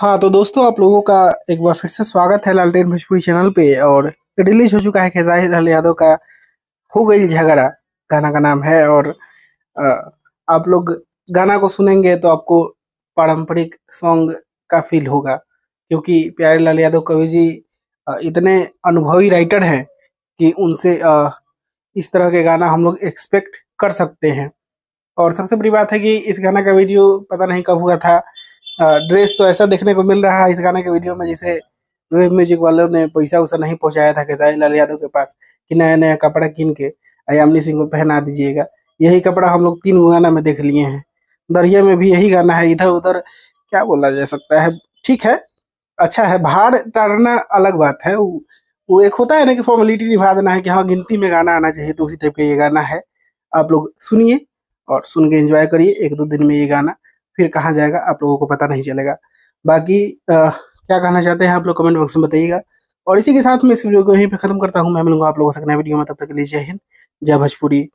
हाँ तो दोस्तों आप लोगों का एक बार फिर से स्वागत है लालटेन भोजपुरी चैनल पे और रिलीज हो चुका है खेसारी लाल यादव का हो गई झगड़ा गाना का नाम है और आप लोग गाना को सुनेंगे तो आपको पारंपरिक सॉन्ग का फील होगा क्योंकि प्यारे लाल यादव कवि जी इतने अनुभवी राइटर हैं कि उनसे इस तरह के गाना हम लोग एक्सपेक्ट कर सकते हैं और सबसे बड़ी बात है कि इस गाना का वीडियो पता नहीं कब हुआ था ड्रेस तो ऐसा देखने को मिल रहा है इस गाने के वीडियो में जिसे वेब म्यूजिक वालों ने पैसा उसे नहीं पहुंचाया था खेसारी लाल यादव के पास कि नया नया कपड़ा किन के अयामनी सिंह को पहना दीजिएगा यही कपड़ा हम लोग तीन गाना में देख लिए हैं दरिया में भी यही गाना है इधर उधर क्या बोला जा सकता है ठीक है अच्छा है भाड़ टाड़ना अलग बात है वो एक होता है ना कि फॉर्मेलिटी निभा देना है कि हाँ गिनती में गाना आना चाहिए तो उसी टाइप का ये गाना है आप लोग सुनिए और सुन के एंजॉय करिए एक दो दिन में ये गाना फिर कहा जाएगा आप लोगों को पता नहीं चलेगा बाकी आ, क्या कहना चाहते हैं आप लोग कमेंट बॉक्स में बताइएगा और इसी के साथ मैं इस वीडियो को यहीं पे खत्म करता हूँ मैं मिलूंगा आप लोगों से नए वीडियो में तब तक के लिए जय हिंद जय भोजपुरी